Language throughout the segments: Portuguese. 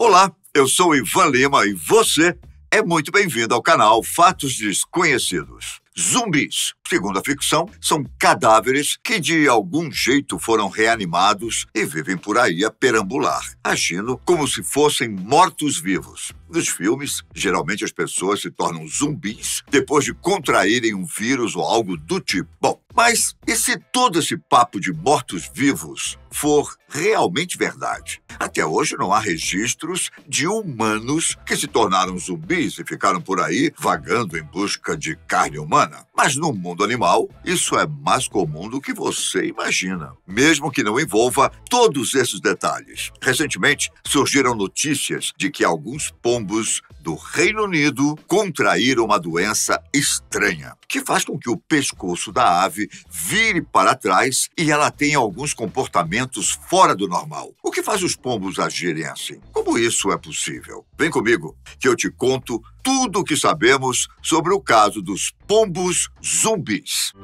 Olá, eu sou Ivan Lima e você é muito bem-vindo ao canal Fatos Desconhecidos. Zumbis, segundo a ficção, são cadáveres que de algum jeito foram reanimados e vivem por aí a perambular, agindo como se fossem mortos-vivos. Nos filmes, geralmente as pessoas se tornam zumbis depois de contraírem um vírus ou algo do tipo. Bom, mas e se todo esse papo de mortos-vivos for realmente verdade? Até hoje não há registros de humanos que se tornaram zumbis e ficaram por aí vagando em busca de carne humana. Mas no mundo animal, isso é mais comum do que você imagina, mesmo que não envolva todos esses detalhes. Recentemente surgiram notícias de que alguns pombos do Reino Unido contraíram uma doença estranha, que faz com que o pescoço da ave vire para trás e ela tenha alguns comportamentos fora do normal, o que faz os pombos agirem assim. Como isso é possível? Vem comigo, que eu te conto tudo o que sabemos sobre o caso dos pombos zumbis.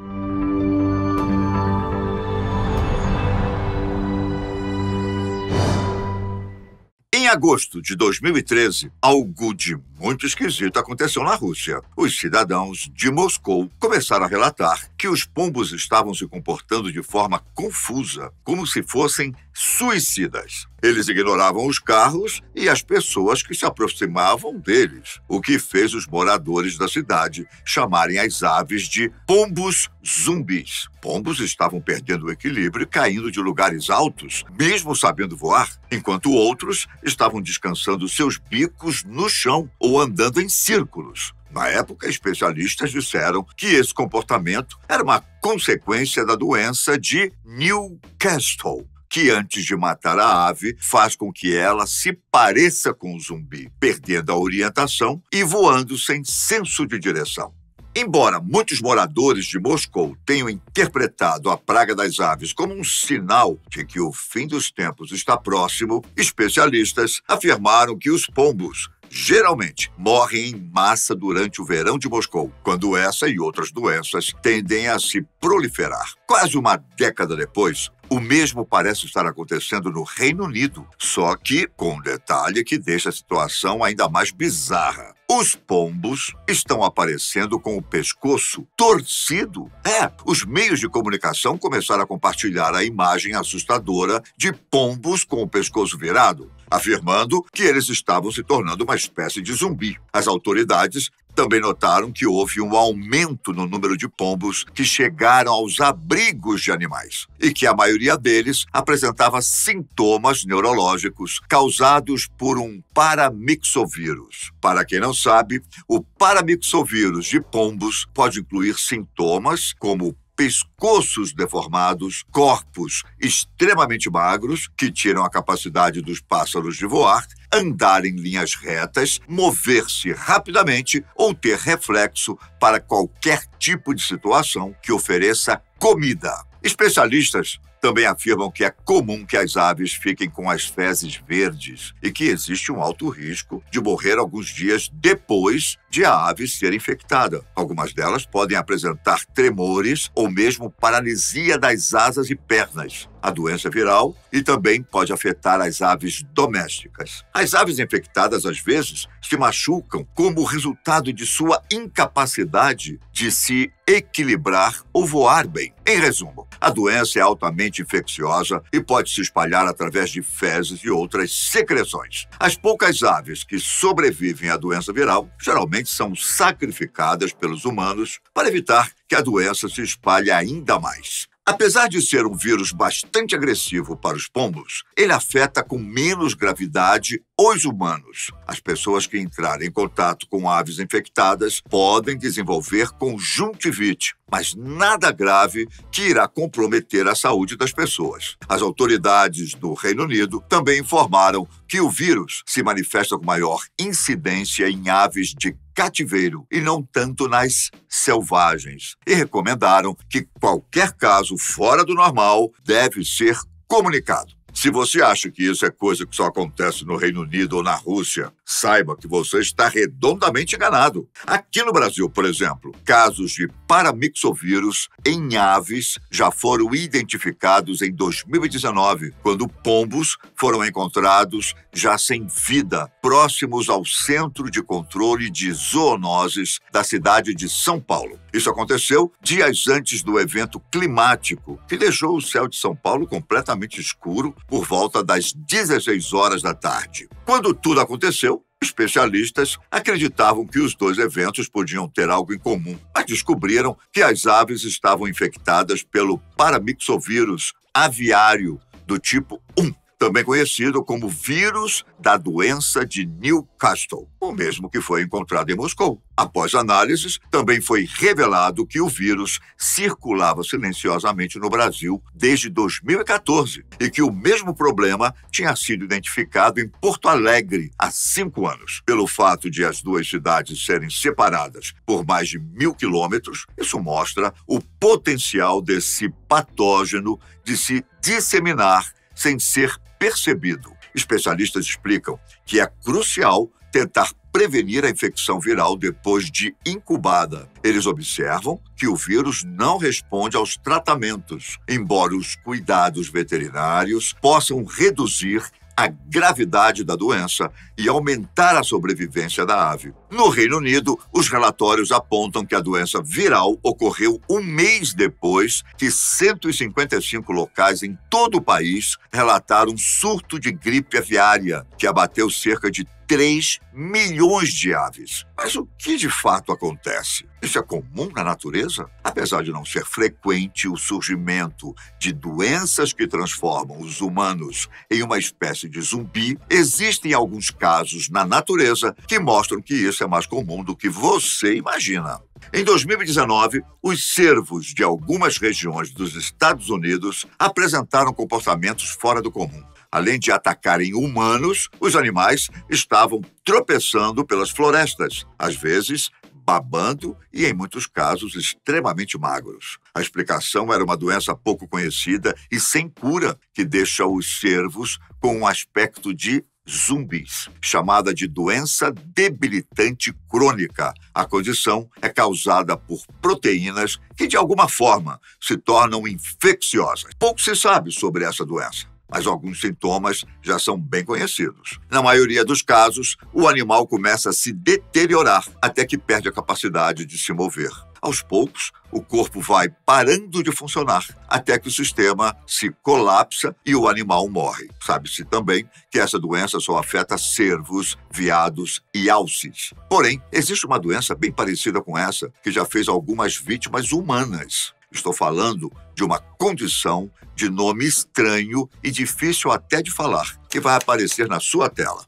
agosto de 2013, algo de muito esquisito aconteceu na Rússia. Os cidadãos de Moscou começaram a relatar que os pombos estavam se comportando de forma confusa, como se fossem suicidas. Eles ignoravam os carros e as pessoas que se aproximavam deles, o que fez os moradores da cidade chamarem as aves de pombos zumbis. Pombos estavam perdendo o equilíbrio, caindo de lugares altos, mesmo sabendo voar, enquanto outros estavam descansando seus bicos no chão ou andando em círculos. Na época, especialistas disseram que esse comportamento era uma consequência da doença de Newcastle, que, antes de matar a ave, faz com que ela se pareça com o zumbi, perdendo a orientação e voando sem senso de direção. Embora muitos moradores de Moscou tenham interpretado a praga das aves como um sinal de que o fim dos tempos está próximo, especialistas afirmaram que os pombos geralmente morrem em massa durante o verão de Moscou, quando essa e outras doenças tendem a se proliferar. Quase uma década depois, o mesmo parece estar acontecendo no Reino Unido, só que com um detalhe que deixa a situação ainda mais bizarra. Os pombos estão aparecendo com o pescoço torcido. É, os meios de comunicação começaram a compartilhar a imagem assustadora de pombos com o pescoço virado afirmando que eles estavam se tornando uma espécie de zumbi. As autoridades também notaram que houve um aumento no número de pombos que chegaram aos abrigos de animais e que a maioria deles apresentava sintomas neurológicos causados por um paramixovírus. Para quem não sabe, o paramixovírus de pombos pode incluir sintomas como pescoços deformados, corpos extremamente magros, que tiram a capacidade dos pássaros de voar, andar em linhas retas, mover-se rapidamente ou ter reflexo para qualquer tipo de situação que ofereça comida. Especialistas também afirmam que é comum que as aves fiquem com as fezes verdes e que existe um alto risco de morrer alguns dias depois de a ave ser infectada. Algumas delas podem apresentar tremores ou mesmo paralisia das asas e pernas. A doença é viral e também pode afetar as aves domésticas. As aves infectadas, às vezes, se machucam como resultado de sua incapacidade de se equilibrar ou voar bem. Em resumo, a doença é altamente infecciosa e pode se espalhar através de fezes e outras secreções. As poucas aves que sobrevivem à doença viral geralmente geralmente são sacrificadas pelos humanos para evitar que a doença se espalhe ainda mais. Apesar de ser um vírus bastante agressivo para os pombos, ele afeta com menos gravidade os humanos. As pessoas que entrarem em contato com aves infectadas podem desenvolver conjuntivite, mas nada grave que irá comprometer a saúde das pessoas. As autoridades do Reino Unido também informaram que o vírus se manifesta com maior incidência em aves de cativeiro e não tanto nas selvagens. E recomendaram que qualquer caso fora do normal deve ser comunicado. Se você acha que isso é coisa que só acontece no Reino Unido ou na Rússia, saiba que você está redondamente enganado. Aqui no Brasil, por exemplo, casos de paramixovírus em aves já foram identificados em 2019, quando pombos foram encontrados já sem vida, próximos ao Centro de Controle de Zoonoses da cidade de São Paulo. Isso aconteceu dias antes do evento climático, que deixou o céu de São Paulo completamente escuro por volta das 16 horas da tarde. Quando tudo aconteceu, Especialistas acreditavam que os dois eventos podiam ter algo em comum, mas descobriram que as aves estavam infectadas pelo paramixovírus aviário do tipo 1 também conhecido como vírus da doença de Newcastle, o mesmo que foi encontrado em Moscou. Após análises, também foi revelado que o vírus circulava silenciosamente no Brasil desde 2014 e que o mesmo problema tinha sido identificado em Porto Alegre há cinco anos. Pelo fato de as duas cidades serem separadas por mais de mil quilômetros, isso mostra o potencial desse patógeno de se disseminar sem ser percebido. Especialistas explicam que é crucial tentar prevenir a infecção viral depois de incubada. Eles observam que o vírus não responde aos tratamentos, embora os cuidados veterinários possam reduzir a gravidade da doença e aumentar a sobrevivência da ave. No Reino Unido, os relatórios apontam que a doença viral ocorreu um mês depois que 155 locais em todo o país relataram um surto de gripe aviária, que abateu cerca de 3 milhões de aves. Mas o que de fato acontece? Isso é comum na natureza? Apesar de não ser frequente o surgimento de doenças que transformam os humanos em uma espécie de zumbi, existem alguns casos na natureza que mostram que isso é mais comum do que você imagina. Em 2019, os cervos de algumas regiões dos Estados Unidos apresentaram comportamentos fora do comum. Além de atacarem humanos, os animais estavam tropeçando pelas florestas, às vezes babando e, em muitos casos, extremamente magros. A explicação era uma doença pouco conhecida e sem cura, que deixa os cervos com um aspecto de zumbis, chamada de doença debilitante crônica. A condição é causada por proteínas que, de alguma forma, se tornam infecciosas. Pouco se sabe sobre essa doença mas alguns sintomas já são bem conhecidos. Na maioria dos casos, o animal começa a se deteriorar até que perde a capacidade de se mover. Aos poucos, o corpo vai parando de funcionar até que o sistema se colapsa e o animal morre. Sabe-se também que essa doença só afeta cervos, veados e alces. Porém, existe uma doença bem parecida com essa que já fez algumas vítimas humanas. Estou falando de uma condição de nome estranho e difícil até de falar, que vai aparecer na sua tela.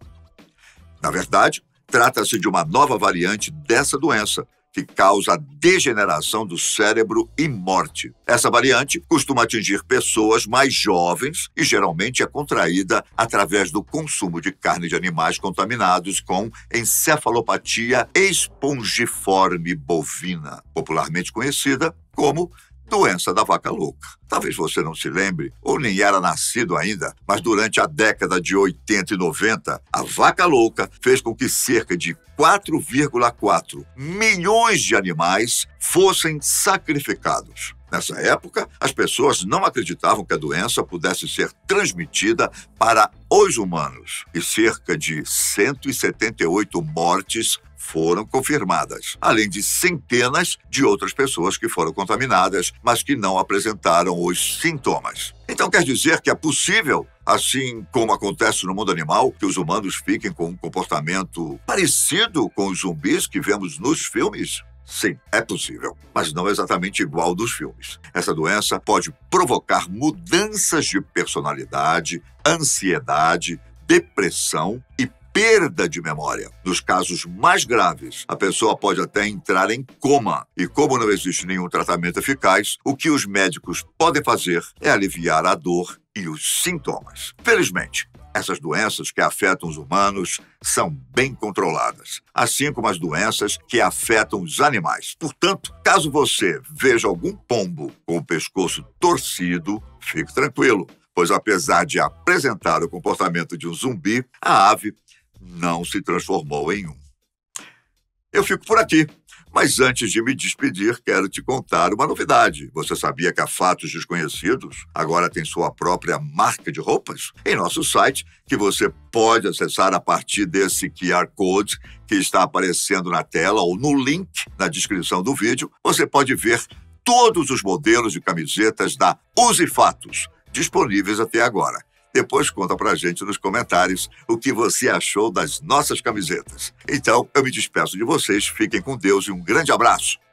Na verdade, trata-se de uma nova variante dessa doença, que causa degeneração do cérebro e morte. Essa variante costuma atingir pessoas mais jovens e geralmente é contraída através do consumo de carne de animais contaminados com encefalopatia espongiforme bovina, popularmente conhecida como doença da vaca louca. Talvez você não se lembre, ou nem era nascido ainda, mas durante a década de 80 e 90, a vaca louca fez com que cerca de 4,4 milhões de animais fossem sacrificados. Nessa época, as pessoas não acreditavam que a doença pudesse ser transmitida para os humanos e cerca de 178 mortes foram confirmadas, além de centenas de outras pessoas que foram contaminadas, mas que não apresentaram os sintomas. Então quer dizer que é possível, assim como acontece no mundo animal, que os humanos fiquem com um comportamento parecido com os zumbis que vemos nos filmes? Sim, é possível, mas não exatamente igual dos filmes. Essa doença pode provocar mudanças de personalidade, ansiedade, depressão e perda de memória. Nos casos mais graves, a pessoa pode até entrar em coma. E como não existe nenhum tratamento eficaz, o que os médicos podem fazer é aliviar a dor e os sintomas. Felizmente, essas doenças que afetam os humanos são bem controladas, assim como as doenças que afetam os animais. Portanto, caso você veja algum pombo com o pescoço torcido, fique tranquilo, pois apesar de apresentar o comportamento de um zumbi, a ave não se transformou em um. Eu fico por aqui. Mas antes de me despedir, quero te contar uma novidade. Você sabia que a Fatos Desconhecidos agora tem sua própria marca de roupas? Em nosso site, que você pode acessar a partir desse QR Code que está aparecendo na tela ou no link na descrição do vídeo, você pode ver todos os modelos de camisetas da Use Fatos disponíveis até agora. Depois conta pra gente nos comentários o que você achou das nossas camisetas. Então, eu me despeço de vocês, fiquem com Deus e um grande abraço.